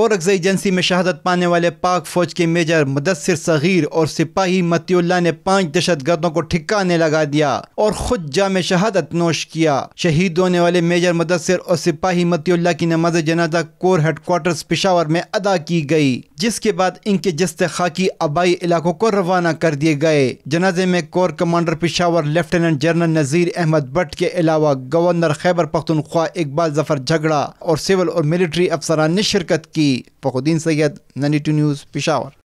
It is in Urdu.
اور اکزر ایجنسی میں شہادت پانے والے پاک فوج کے میجر مدثر صغیر اور سپاہی متی اللہ نے پانچ دہشت گردوں کو ٹھکانے لگا دیا اور خود جامع شہادت نوش کیا شہید ہونے والے میجر مدثر اور سپاہی متی اللہ کی نماز جنازہ کور ہیڈ کوارٹرز پشاور میں ادا کی گئی جس کے بعد ان کے جست خاکی آبائی علاقوں کو روانہ کر دیے گئے جنازے میں corps commander Peshawar lieutenant general Nazir Ahmed Butt کے علاوہ گورنر خیبر پختونخوا اقبال ظفر جھگڑا اور سول اور ملٹری افسران نے شرکت کی टीवी फखुद्दीन सैयद ननी टू न्यूज़ पिशावर